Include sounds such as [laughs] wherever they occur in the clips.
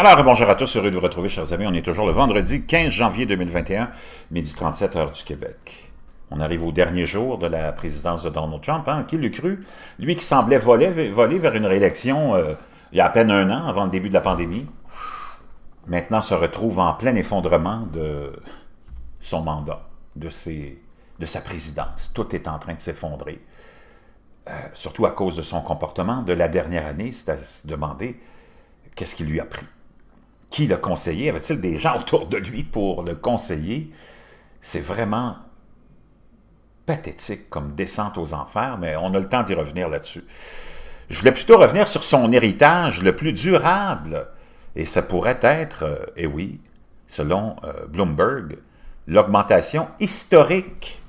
Alors, bonjour à tous, heureux de vous retrouver, chers amis. On est toujours le vendredi 15 janvier 2021, midi 37 heures du Québec. On arrive au dernier jour de la présidence de Donald Trump, hein? qui l'eût cru? Lui qui semblait voler, vers une réélection euh, il y a à peine un an, avant le début de la pandémie, maintenant se retrouve en plein effondrement de son mandat, de, sa présidence. Tout est en train de s'effondrer. Euh, surtout à cause de son comportement de la dernière année, c'est à se demander qu'est-ce qui lui a pris qui le conseillé Avait-il des gens [laughs] autour de lui pour le conseiller? C'est vraiment pathétique comme descente aux enfers, mais on a le temps d'y revenir là-dessus. Je voulais plutôt revenir sur son héritage le plus durable, et ça pourrait être, et euh, eh oui, selon euh, Bloomberg, l'augmentation historique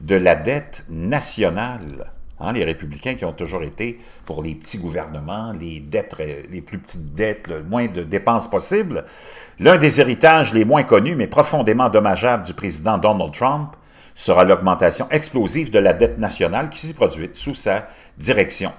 de la dette nationale. Hein, les républicains qui ont toujours été pour les petits gouvernements, les dettes, les plus petites dettes, le moins de dépenses possibles. L'un des héritages les moins connus, mais profondément dommageables du président Donald Trump sera l'augmentation explosive de la dette nationale qui s'est produite sous sa direction.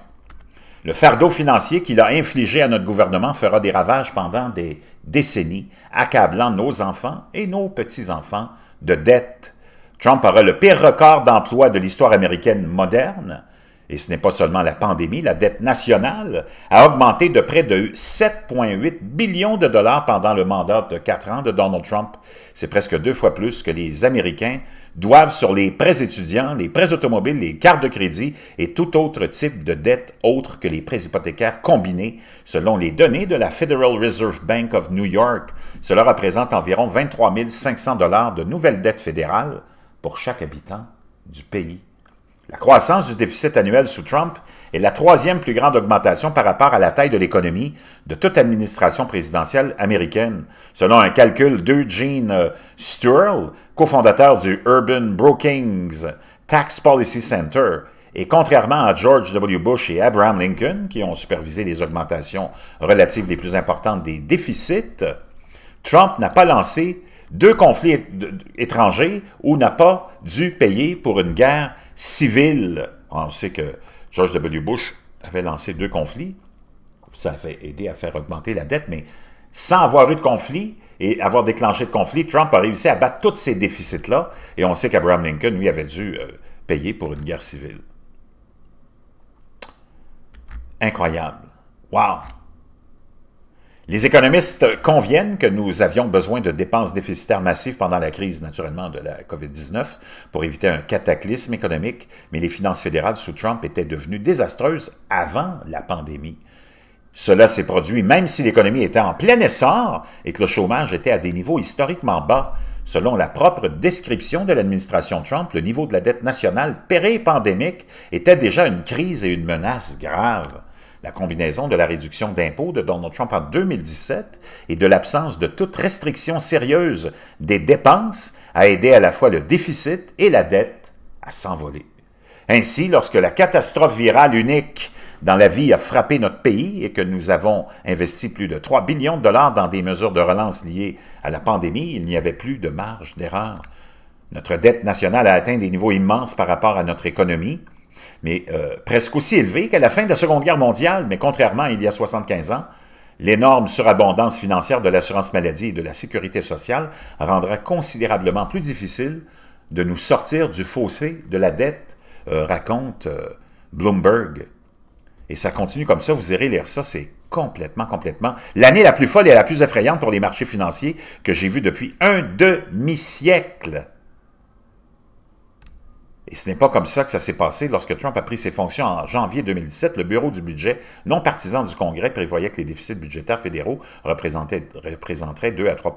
Le fardeau financier qu'il a infligé à notre gouvernement fera des ravages pendant des décennies, accablant nos enfants et nos petits-enfants de dettes Trump aura le pire record d'emploi de l'histoire américaine moderne, et ce n'est pas seulement la pandémie, la dette nationale a augmenté de près de 7,8 billions de dollars pendant le mandat de quatre ans de Donald Trump. C'est presque deux fois plus que les Américains doivent sur les prêts étudiants, les prêts automobiles, les cartes de crédit et tout autre type de dette autre que les prêts hypothécaires combinés, selon les données de la Federal Reserve Bank of New York. Cela représente environ 23 500 dollars de nouvelles dettes fédérales pour chaque habitant du pays. La croissance du déficit annuel sous Trump est la troisième plus grande augmentation par rapport à la taille de l'économie de toute administration présidentielle américaine, selon un calcul d'Eugene euh, Stirl, cofondateur du Urban Brookings Tax Policy Center, et contrairement à George W. Bush et Abraham Lincoln, qui ont supervisé les augmentations relatives les plus importantes des déficits, Trump n'a pas lancé deux conflits étrangers ou n'a pas dû payer pour une guerre Civil, On sait que George W. Bush avait lancé deux conflits. Ça avait aidé à faire augmenter la dette, mais sans avoir eu de conflit et avoir déclenché de conflit, Trump a réussi à battre tous ces déficits-là. Et on sait qu'Abraham Lincoln, lui, avait dû euh, payer pour une guerre civile. Incroyable. Wow! Les économistes conviennent que nous avions besoin de dépenses déficitaires massives pendant la crise, naturellement, de la COVID-19 pour éviter un cataclysme économique, mais les finances fédérales sous Trump étaient devenues désastreuses avant la pandémie. Cela s'est produit même si l'économie était en plein essor et que le chômage était à des niveaux historiquement bas. Selon la propre description de l'administration Trump, le niveau de la dette nationale péré-pandémique était déjà une crise et une menace grave la combinaison de la réduction d'impôts de Donald Trump en 2017 et de l'absence de toute restriction sérieuse des dépenses a aidé à la fois le déficit et la dette à s'envoler. Ainsi, lorsque la catastrophe virale unique dans la vie a frappé notre pays et que nous avons investi plus de 3 billions de dollars dans des mesures de relance liées à la pandémie, il n'y avait plus de marge d'erreur. Notre dette nationale a atteint des niveaux immenses par rapport à notre économie, mais euh, presque aussi élevé qu'à la fin de la Seconde Guerre mondiale, mais contrairement à il y a 75 ans, l'énorme surabondance financière de l'assurance maladie et de la sécurité sociale rendra considérablement plus difficile de nous sortir du fossé de la dette, euh, raconte euh, Bloomberg. Et ça continue comme ça, vous irez lire ça, c'est complètement, complètement l'année la plus folle et la plus effrayante pour les marchés financiers que j'ai vu depuis un demi-siècle. Et ce n'est pas comme ça que ça s'est passé lorsque Trump a pris ses fonctions en janvier 2017. Le bureau du budget non partisan du Congrès prévoyait que les déficits budgétaires fédéraux représenteraient 2 à 3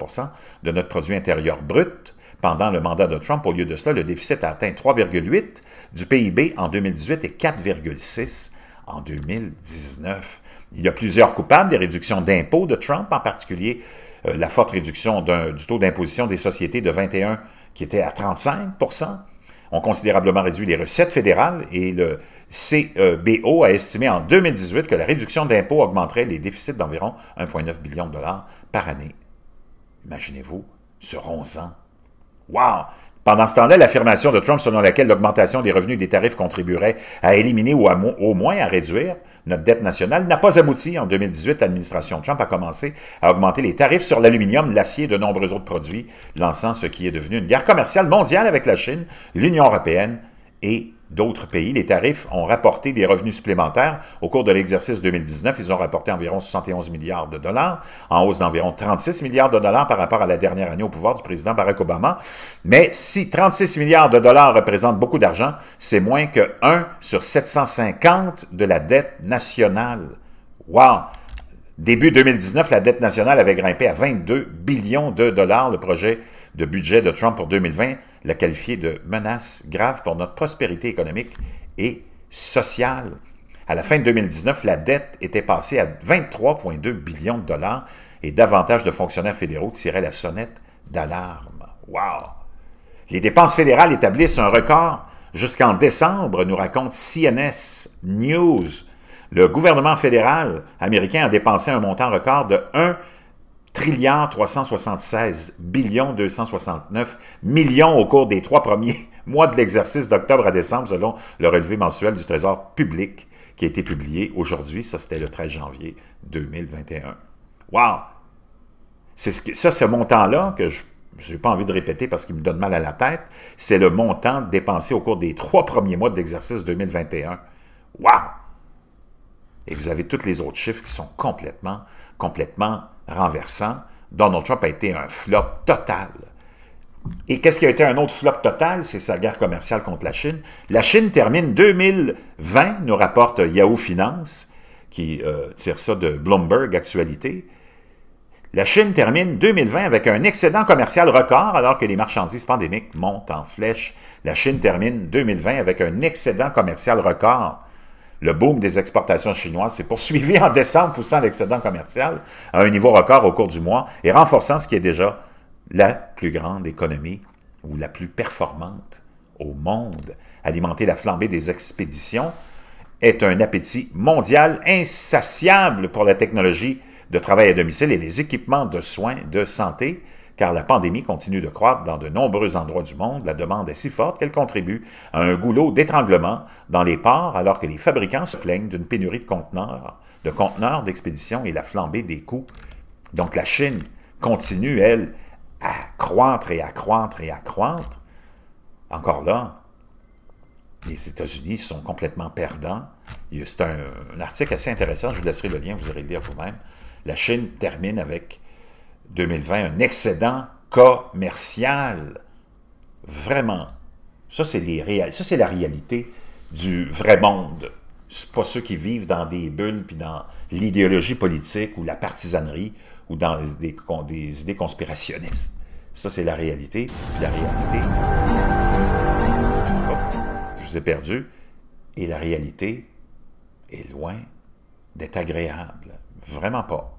de notre produit intérieur brut. Pendant le mandat de Trump, au lieu de cela, le déficit a atteint 3,8 du PIB en 2018 et 4,6 en 2019. Il y a plusieurs coupables des réductions d'impôts de Trump, en particulier euh, la forte réduction du taux d'imposition des sociétés de 21 qui était à 35 ont considérablement réduit les recettes fédérales et le CBO e a estimé en 2018 que la réduction d'impôts augmenterait les déficits d'environ 1,9 billion de dollars par année. Imaginez-vous ce ronzant. Wow! Pendant ce temps-là, l'affirmation de Trump selon laquelle l'augmentation des revenus et des tarifs contribuerait à éliminer ou au moins à réduire notre dette nationale n'a pas abouti. En 2018, l'administration Trump a commencé à augmenter les tarifs sur l'aluminium, l'acier et de nombreux autres produits, lançant ce qui est devenu une guerre commerciale mondiale avec la Chine, l'Union européenne et d'autres pays, les tarifs ont rapporté des revenus supplémentaires. Au cours de l'exercice 2019, ils ont rapporté environ 71 milliards de dollars, en hausse d'environ 36 milliards de dollars par rapport à la dernière année au pouvoir du président Barack Obama. Mais si 36 milliards de dollars représentent beaucoup d'argent, c'est moins que 1 sur 750 de la dette nationale. Wow! Début 2019, la dette nationale avait grimpé à 22 billions de dollars. Le projet de budget de Trump pour 2020 l'a qualifié de menace grave pour notre prospérité économique et sociale. À la fin de 2019, la dette était passée à 23,2 billions de dollars et davantage de fonctionnaires fédéraux tiraient la sonnette d'alarme. Wow! Les dépenses fédérales établissent un record jusqu'en décembre, nous raconte CNS News. Le gouvernement fédéral américain a dépensé un montant record de 1 Trillion 376 269 millions au cours des trois premiers [laughs] mois de l'exercice d'octobre à décembre selon le relevé mensuel du Trésor public qui a été publié aujourd'hui. Ça, c'était le 13 janvier 2021. Wow! C'est ce ça, ce montant-là, que je n'ai pas envie de répéter parce qu'il me donne mal à la tête, c'est le montant dépensé au cours des trois premiers mois de l'exercice 2021. Wow! Et vous avez tous les autres chiffres qui sont complètement, complètement renversant, Donald Trump a été un flop total. Et qu'est-ce qui a été un autre flop total? C'est sa guerre commerciale contre la Chine. La Chine termine 2020, nous rapporte Yahoo Finance, qui euh, tire ça de Bloomberg Actualité. La Chine termine 2020 avec un excédent commercial record alors que les marchandises pandémiques montent en flèche. La Chine termine 2020 avec un excédent commercial record. Le boom des exportations chinoises s'est poursuivi [laughs] en décembre, poussant l'excédent commercial à un niveau record au cours du mois et renforçant ce qui est déjà la plus grande économie ou la plus performante au monde. Alimenter la flambée des expéditions est un appétit mondial insatiable pour la technologie de travail à domicile et les équipements de soins de santé car la pandémie continue de croître dans de nombreux endroits du monde. La demande est si forte qu'elle contribue à un goulot d'étranglement dans les ports, alors que les fabricants se plaignent d'une pénurie de conteneurs, de conteneurs d'expédition et la flambée des coûts. Donc la Chine continue, elle, à croître et à croître et à croître. Encore là, les États-Unis sont complètement perdants. C'est un, article assez intéressant, je vous laisserai le lien, vous irez le lire vous-même. La Chine termine avec 2020, un excédent commercial. Vraiment. Ça, c'est la réalité du vrai monde. C'est pas ceux qui vivent dans des bulles, puis dans l'idéologie politique ou la partisanerie ou dans des, idées conspirationnistes. Ça, c'est la réalité. la réalité... je vous ai perdu. Et la réalité est loin d'être agréable. Vraiment pas.